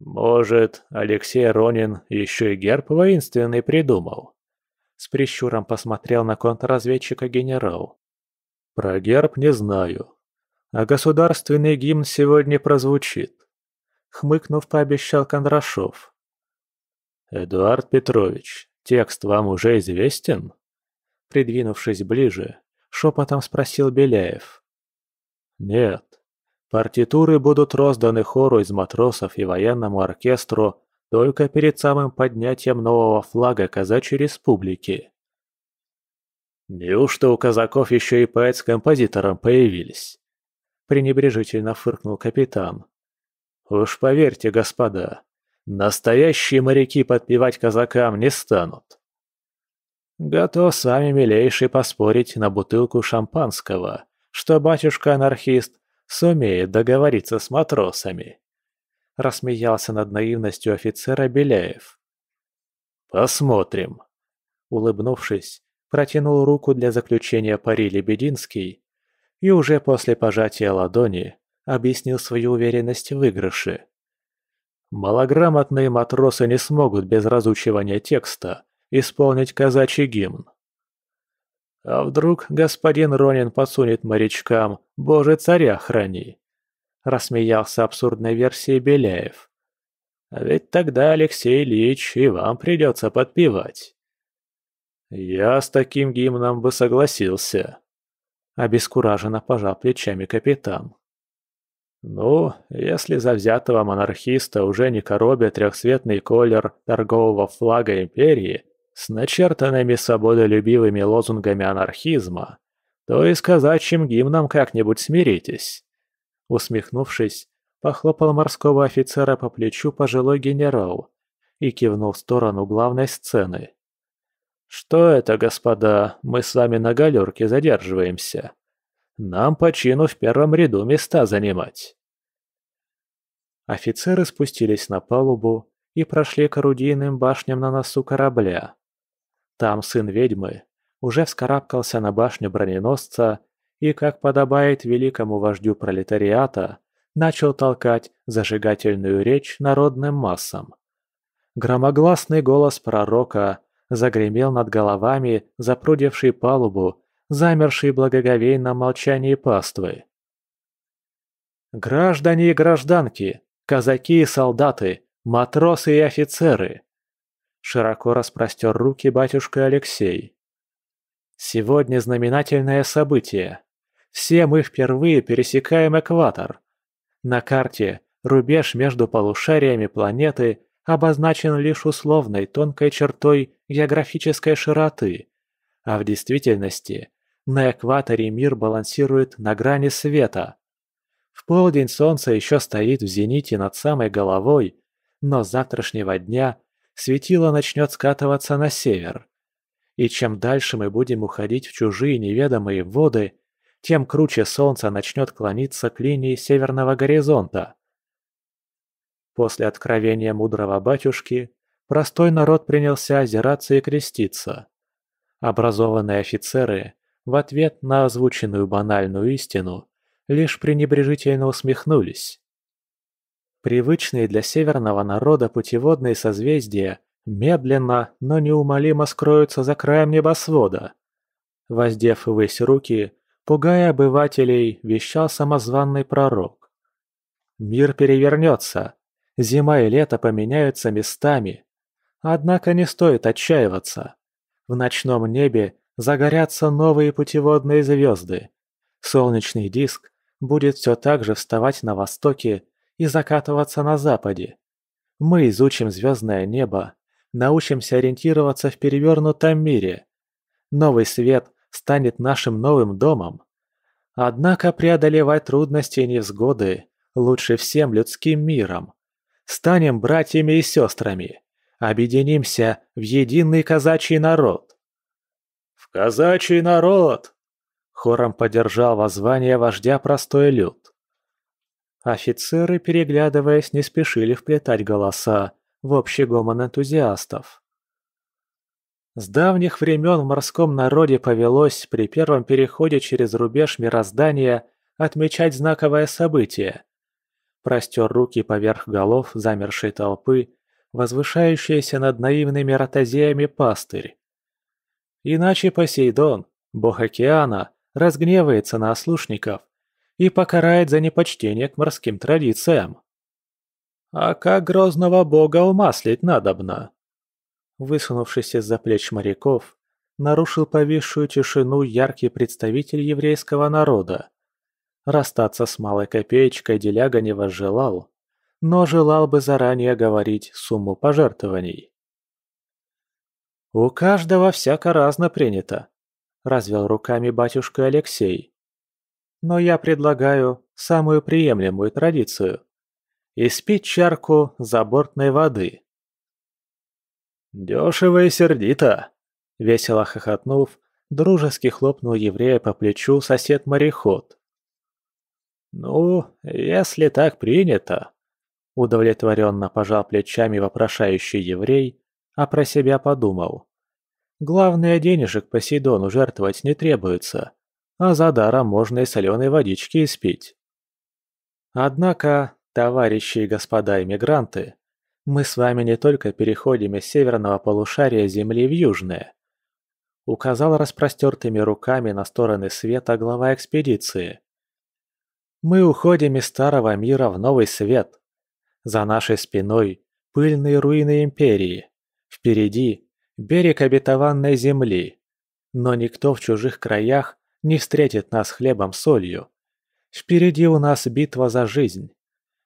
«Может, Алексей Ронин еще и герб воинственный придумал?» С прищуром посмотрел на контрразведчика генерал. «Про герб не знаю. А государственный гимн сегодня прозвучит», — хмыкнув, пообещал Кондрашов. «Эдуард Петрович, текст вам уже известен?» Придвинувшись ближе, шепотом спросил Беляев. «Нет. Партитуры будут розданы хору из матросов и военному оркестру только перед самым поднятием нового флага Казачьей Республики». «Неужто у казаков еще и поэт с композитором появились?» пренебрежительно фыркнул капитан. «Уж поверьте, господа, Настоящие моряки подпевать казакам не станут. Готов с вами, милейший, поспорить на бутылку шампанского, что батюшка-анархист сумеет договориться с матросами. Рассмеялся над наивностью офицера Беляев. «Посмотрим». Улыбнувшись, протянул руку для заключения пари Лебединский и уже после пожатия ладони объяснил свою уверенность в выигрыше. Малограмотные матросы не смогут без разучивания текста исполнить казачий гимн. А вдруг господин Ронин подсунет морячкам «Боже, царя храни!» Рассмеялся абсурдной версией Беляев. «А ведь тогда, Алексей Ильич, и вам придется подпевать. Я с таким гимном бы согласился. Обескураженно пожал плечами капитан. Ну, если завзятого монархиста уже не коробит трехцветный колер торгового флага империи с начертанными свободолюбивыми лозунгами анархизма, то и с казачьим гимном как-нибудь смиритесь. Усмехнувшись, похлопал морского офицера по плечу пожилой генерал и кивнул в сторону главной сцены. «Что это, господа, мы с вами на галерке задерживаемся?» Нам по чину в первом ряду места занимать. Офицеры спустились на палубу и прошли к орудийным башням на носу корабля. Там сын ведьмы уже вскарабкался на башню броненосца и, как подобает великому вождю пролетариата, начал толкать зажигательную речь народным массам. Громогласный голос пророка загремел над головами, запрудившей палубу, замерший в благоговейном молчании паствы. «Граждане и гражданки, казаки и солдаты, матросы и офицеры!» Широко распростер руки батюшка Алексей. «Сегодня знаменательное событие. Все мы впервые пересекаем экватор. На карте рубеж между полушариями планеты обозначен лишь условной тонкой чертой географической широты, а в действительности на экваторе мир балансирует на грани света. В полдень солнце еще стоит в зените над самой головой, но с завтрашнего дня светило начнет скатываться на север. И чем дальше мы будем уходить в чужие неведомые воды, тем круче солнце начнет клониться к линии северного горизонта. После откровения мудрого батюшки простой народ принялся озираться и креститься. Образованные офицеры в ответ на озвученную банальную истину лишь пренебрежительно усмехнулись. Привычные для северного народа путеводные созвездия медленно, но неумолимо скроются за краем небосвода. Воздев ввысь руки, пугая обывателей, вещал самозванный пророк. «Мир перевернется, зима и лето поменяются местами. Однако не стоит отчаиваться. В ночном небе загорятся новые путеводные звезды. Солнечный диск будет все так же вставать на востоке и закатываться на западе. Мы изучим звездное небо, научимся ориентироваться в перевернутом мире. Новый свет станет нашим новым домом. Однако преодолевать трудности и невзгоды лучше всем людским миром. Станем братьями и сестрами. Объединимся в единый казачий народ. «В казачий народ!» хором поддержал воззвание вождя простой люд. Офицеры, переглядываясь, не спешили вплетать голоса в общий гомон энтузиастов. С давних времен в морском народе повелось при первом переходе через рубеж мироздания отмечать знаковое событие. Простер руки поверх голов замершей толпы, возвышающаяся над наивными ротозеями пастырь. Иначе Посейдон, бог океана, разгневается на ослушников и покарает за непочтение к морским традициям. А как грозного бога умаслить надобно? Высунувшись из-за плеч моряков, нарушил повисшую тишину яркий представитель еврейского народа. Расстаться с малой копеечкой деляга не возжелал, но желал бы заранее говорить сумму пожертвований. «У каждого всяко разно принято», развел руками батюшка Алексей. Но я предлагаю самую приемлемую традицию – испить чарку забортной воды. «Дешево и сердито!» – весело хохотнув, дружески хлопнул еврея по плечу сосед-мореход. «Ну, если так принято», – удовлетворенно пожал плечами вопрошающий еврей, а про себя подумал. Главное, денежек Посейдону жертвовать не требуется, а за даром можно и соленой водички испить. Однако, товарищи и господа иммигранты, мы с вами не только переходим из северного полушария Земли в южное. Указал распростертыми руками на стороны света глава экспедиции. Мы уходим из старого мира в новый свет. За нашей спиной пыльные руины империи. Впереди берег обетованной земли. Но никто в чужих краях не встретит нас хлебом солью. Впереди у нас битва за жизнь.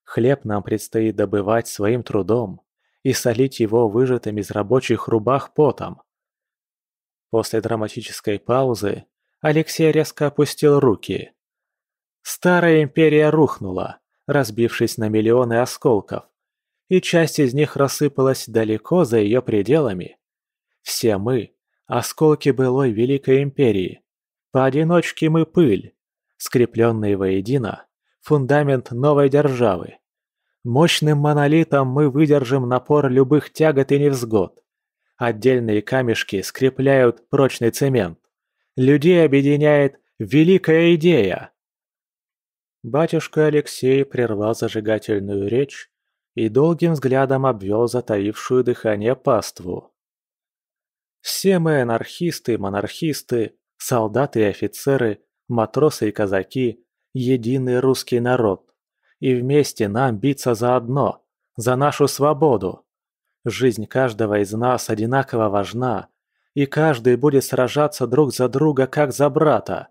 Хлеб нам предстоит добывать своим трудом и солить его выжатым из рабочих рубах потом. После драматической паузы Алексей резко опустил руки. Старая империя рухнула, разбившись на миллионы осколков, и часть из них рассыпалась далеко за ее пределами. Все мы – осколки былой Великой Империи. Поодиночке мы – пыль, скрепленные воедино – фундамент новой державы. Мощным монолитом мы выдержим напор любых тягот и невзгод. Отдельные камешки скрепляют прочный цемент. Людей объединяет великая идея. Батюшка Алексей прервал зажигательную речь и долгим взглядом обвел затаившую дыхание паству. Все мы анархисты, монархисты, солдаты и офицеры, матросы и казаки – единый русский народ. И вместе нам биться за одно, за нашу свободу. Жизнь каждого из нас одинаково важна, и каждый будет сражаться друг за друга, как за брата.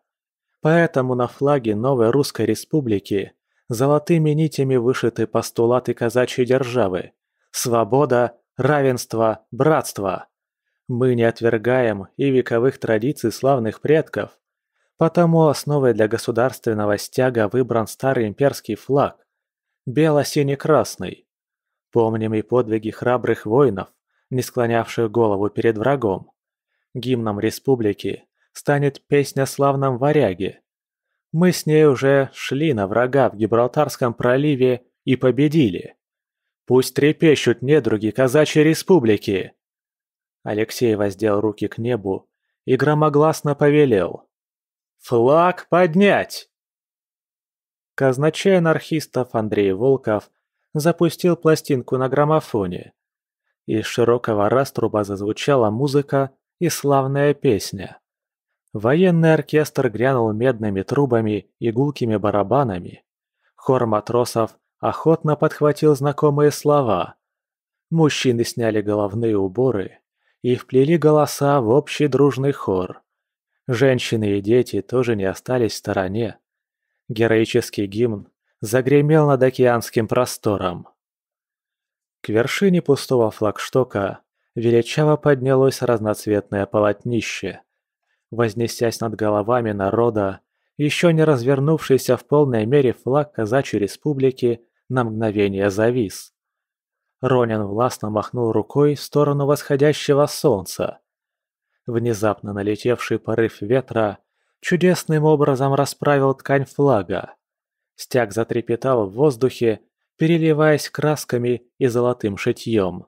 Поэтому на флаге новой русской республики золотыми нитями вышиты постулаты казачьей державы – свобода, равенство, братство – мы не отвергаем и вековых традиций славных предков. Потому основой для государственного стяга выбран старый имперский флаг бело сине бело-синий-красный. Помним и подвиги храбрых воинов, не склонявших голову перед врагом. Гимном республики станет песня славном варяге. Мы с ней уже шли на врага в Гибралтарском проливе и победили. Пусть трепещут недруги казачьей республики. Алексей воздел руки к небу и громогласно повелел. «Флаг поднять!» Казначей анархистов Андрей Волков запустил пластинку на граммофоне. Из широкого раструба зазвучала музыка и славная песня. Военный оркестр грянул медными трубами и гулкими барабанами. Хор матросов охотно подхватил знакомые слова. Мужчины сняли головные уборы и вплели голоса в общий дружный хор. Женщины и дети тоже не остались в стороне. Героический гимн загремел над океанским простором. К вершине пустого флагштока величаво поднялось разноцветное полотнище. Вознесясь над головами народа, еще не развернувшийся в полной мере флаг Казачьей Республики на мгновение завис. Ронин властно махнул рукой в сторону восходящего солнца. Внезапно налетевший порыв ветра чудесным образом расправил ткань флага. Стяг затрепетал в воздухе, переливаясь красками и золотым шитьем.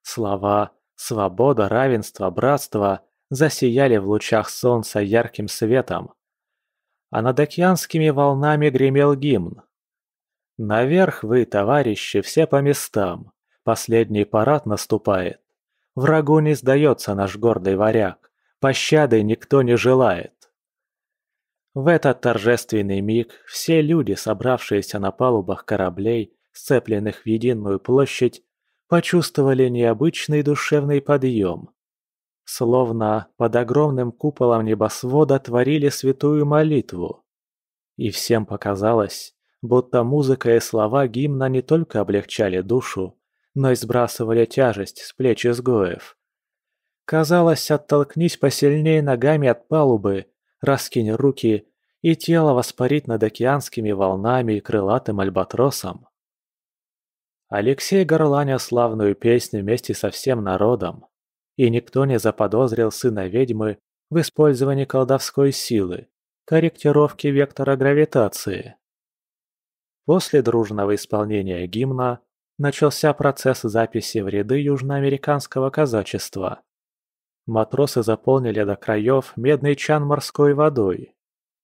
Слова «свобода», «равенство», «братство» засияли в лучах солнца ярким светом. А над океанскими волнами гремел гимн. «Наверх вы, товарищи, все по местам!» Последний парад наступает. Врагу не сдается наш гордый варяг. Пощады никто не желает. В этот торжественный миг все люди, собравшиеся на палубах кораблей, сцепленных в единую площадь, почувствовали необычный душевный подъем. Словно под огромным куполом небосвода творили святую молитву. И всем показалось, будто музыка и слова гимна не только облегчали душу, но и сбрасывали тяжесть с плеч изгоев. Казалось, оттолкнись посильнее ногами от палубы, раскинь руки, и тело воспарит над океанскими волнами и крылатым альбатросом. Алексей горланя славную песню вместе со всем народом, и никто не заподозрил сына ведьмы в использовании колдовской силы, корректировки вектора гравитации. После дружного исполнения гимна начался процесс записи в ряды южноамериканского казачества. Матросы заполнили до краев медный чан морской водой.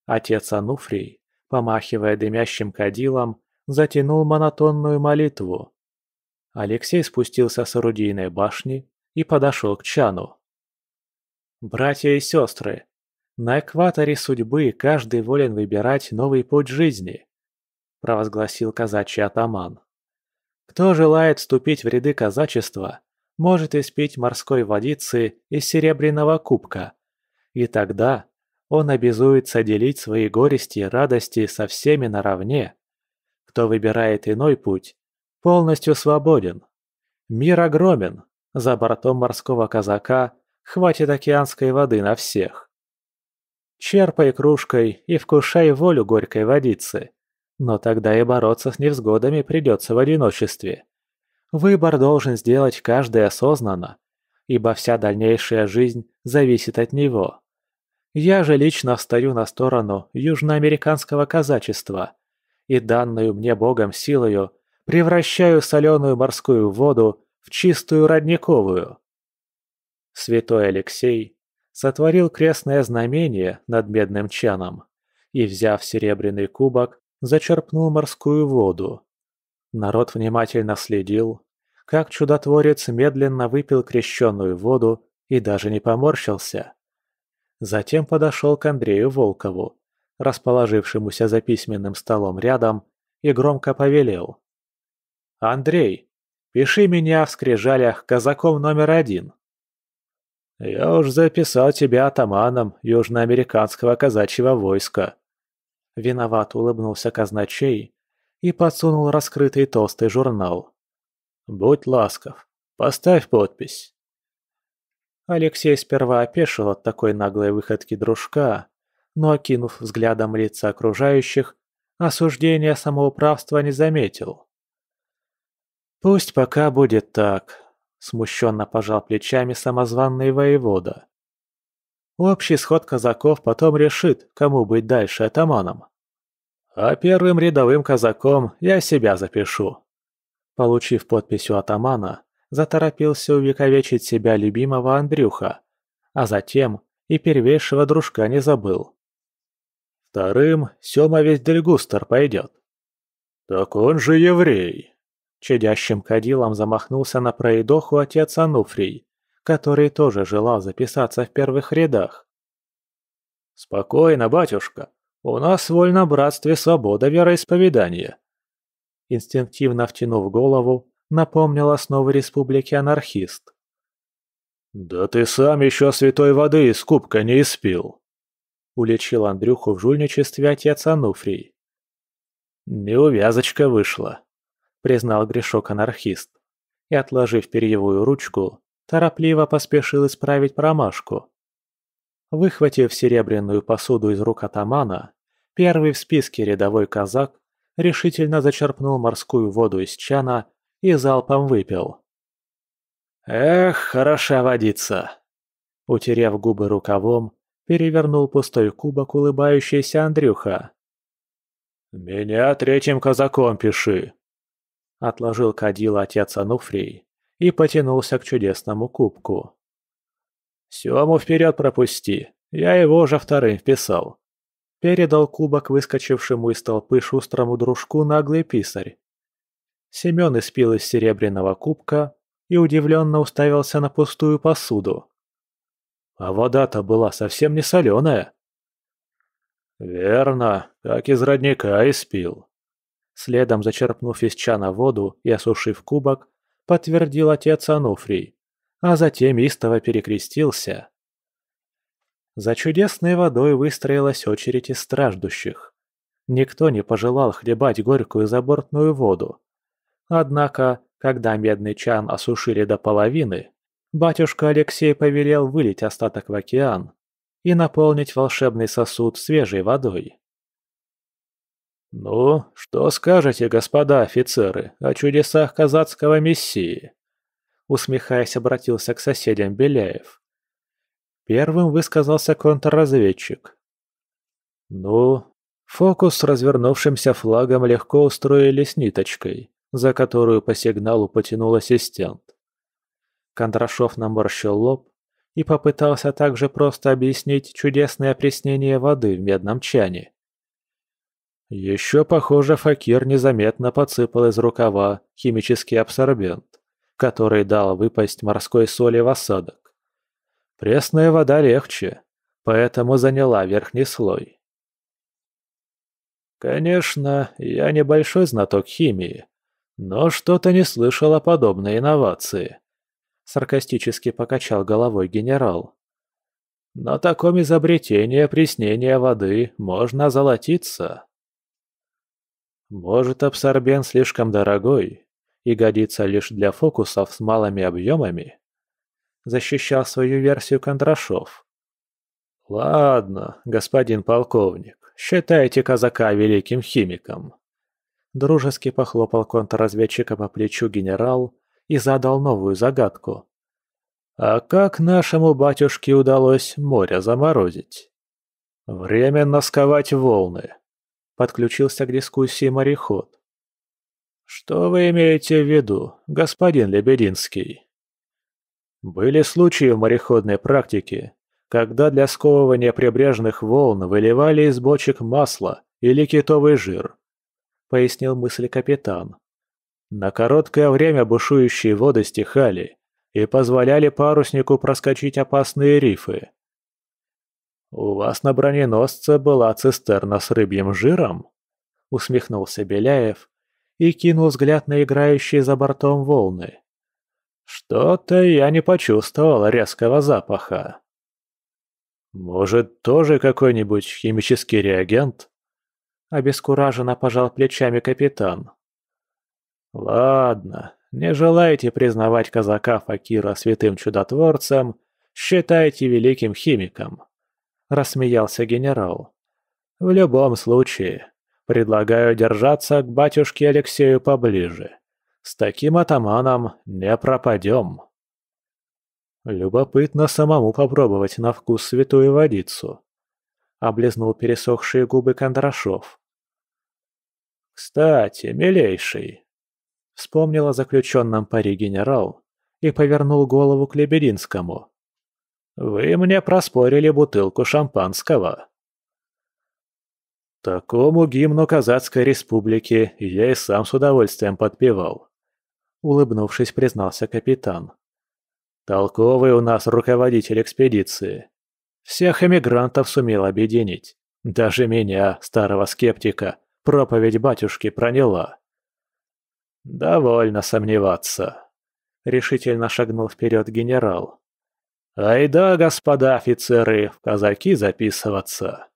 Отец Ануфрий, помахивая дымящим кадилом, затянул монотонную молитву. Алексей спустился с орудийной башни и подошел к чану. «Братья и сестры, на экваторе судьбы каждый волен выбирать новый путь жизни», – провозгласил казачий атаман. Кто желает вступить в ряды казачества, может испить морской водицы из серебряного кубка. И тогда он обязуется делить свои горести и радости со всеми наравне. Кто выбирает иной путь, полностью свободен. Мир огромен, за бортом морского казака хватит океанской воды на всех. Черпай кружкой и вкушай волю горькой водицы. Но тогда и бороться с невзгодами придется в одиночестве. Выбор должен сделать каждый осознанно, ибо вся дальнейшая жизнь зависит от него. Я же лично встаю на сторону южноамериканского казачества и данную мне Богом силою превращаю соленую морскую воду в чистую родниковую. Святой Алексей сотворил крестное знамение над медным чаном и, взяв серебряный кубок, зачерпнул морскую воду. Народ внимательно следил, как чудотворец медленно выпил крещенную воду и даже не поморщился. Затем подошел к Андрею Волкову, расположившемуся за письменным столом рядом, и громко повелел. «Андрей, пиши меня в скрижалях казаком номер один». «Я уж записал тебя атаманом южноамериканского казачьего войска», Виноват улыбнулся казначей и подсунул раскрытый толстый журнал. «Будь ласков, поставь подпись». Алексей сперва опешил от такой наглой выходки дружка, но, окинув взглядом лица окружающих, осуждения самоуправства не заметил. «Пусть пока будет так», – смущенно пожал плечами самозванный воевода. «Общий сход казаков потом решит, кому быть дальше атаманом» а первым рядовым казаком я себя запишу». Получив подпись у атамана, заторопился увековечить себя любимого Андрюха, а затем и первейшего дружка не забыл. Вторым Сёма весь Дельгустер пойдет. «Так он же еврей!» Чадящим кадилом замахнулся на проедоху отец Ануфрий, который тоже желал записаться в первых рядах. «Спокойно, батюшка!» У нас в вольнобратстве свобода вероисповедания. Инстинктивно втянув голову, напомнил основы республики анархист. «Да ты сам еще святой воды из кубка не испил!» Уличил Андрюху в жульничестве отец Ануфрий. «Неувязочка вышла», — признал грешок анархист. И, отложив перьевую ручку, торопливо поспешил исправить промашку. Выхватив серебряную посуду из рук атамана, первый в списке рядовой казак решительно зачерпнул морскую воду из чана и залпом выпил. «Эх, хороша водица!» Утерев губы рукавом, перевернул пустой кубок улыбающийся Андрюха. «Меня третьим казаком пиши!» Отложил кадил отец Ануфрий и потянулся к чудесному кубку. Сему вперед пропусти, я его уже вторым вписал. Передал кубок выскочившему из толпы шустрому дружку наглый писарь. Семен испил из серебряного кубка и удивленно уставился на пустую посуду. А вода-то была совсем не соленая. «Верно, как из родника испил». Следом зачерпнув из чана воду и осушив кубок, подтвердил отец Ануфрий а затем истово перекрестился. За чудесной водой выстроилась очередь из страждущих. Никто не пожелал хлебать горькую забортную воду. Однако, когда медный чан осушили до половины, батюшка Алексей повелел вылить остаток в океан и наполнить волшебный сосуд свежей водой. «Ну, что скажете, господа офицеры, о чудесах казацкого мессии?» усмехаясь, обратился к соседям Беляев. Первым высказался контрразведчик. «Ну, фокус с развернувшимся флагом легко устроили с ниточкой, за которую по сигналу потянул ассистент. Кондрашов наморщил лоб и попытался также просто объяснить чудесное опреснение воды в медном чане. Еще, похоже, Факир незаметно подсыпал из рукава химический абсорбент который дал выпасть морской соли в осадок. Пресная вода легче, поэтому заняла верхний слой. Конечно, я небольшой знаток химии, но что-то не слышал о подобной инновации. Саркастически покачал головой генерал. На таком изобретении приснения воды можно золотиться. Может, абсорбент слишком дорогой, и годится лишь для фокусов с малыми объемами. Защищал свою версию Кондрашов. «Ладно, господин полковник, считайте казака великим химиком». Дружески похлопал контрразведчика по плечу генерал и задал новую загадку. «А как нашему батюшке удалось море заморозить?» «Временно сковать волны», — подключился к дискуссии мореход. «Что вы имеете в виду, господин Лебединский?» Были случаи в мореходной практике, когда для сковывания прибрежных волн выливали из бочек масло или китовый жир, пояснил мысль капитан. На короткое время бушующие воды стихали и позволяли паруснику проскочить опасные рифы. «У вас на броненосце была цистерна с рыбьим жиром?» — усмехнулся Беляев, и кинул взгляд на играющие за бортом волны. Что-то я не почувствовал резкого запаха. «Может, тоже какой-нибудь химический реагент?» Обескураженно пожал плечами капитан. «Ладно, не желаете признавать казака Факира святым чудотворцем, считайте великим химиком», — рассмеялся генерал. «В любом случае, Предлагаю держаться к батюшке Алексею поближе. С таким атаманом не пропадем. Любопытно самому попробовать на вкус святую водицу. Облизнул пересохшие губы Кондрашов. «Кстати, милейший!» Вспомнил о заключенном паре генерал и повернул голову к Лебединскому. «Вы мне проспорили бутылку шампанского». Такому гимну Казацкой Республики я и сам с удовольствием подпевал. Улыбнувшись, признался капитан. Толковый у нас руководитель экспедиции. Всех эмигрантов сумел объединить. Даже меня, старого скептика, проповедь батюшки проняла. «Довольно сомневаться», — решительно шагнул вперед генерал. «Ай да, господа офицеры, в казаки записываться!»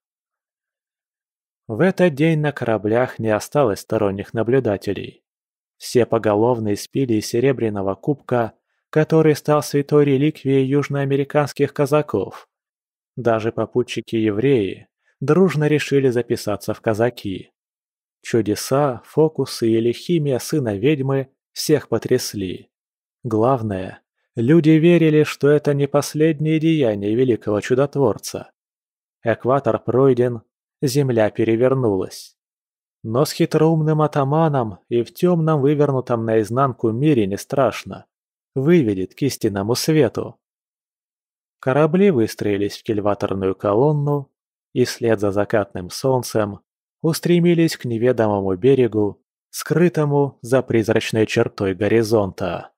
В этот день на кораблях не осталось сторонних наблюдателей. Все поголовно испили из серебряного кубка, который стал святой реликвией южноамериканских казаков. Даже попутчики-евреи дружно решили записаться в казаки. Чудеса, фокусы или химия сына ведьмы всех потрясли. Главное, люди верили, что это не последнее деяние великого чудотворца. Экватор пройден, земля перевернулась. Но с хитроумным атаманом и в темном вывернутом наизнанку мире не страшно. Выведет к истинному свету. Корабли выстроились в кильваторную колонну и вслед за закатным солнцем устремились к неведомому берегу, скрытому за призрачной чертой горизонта.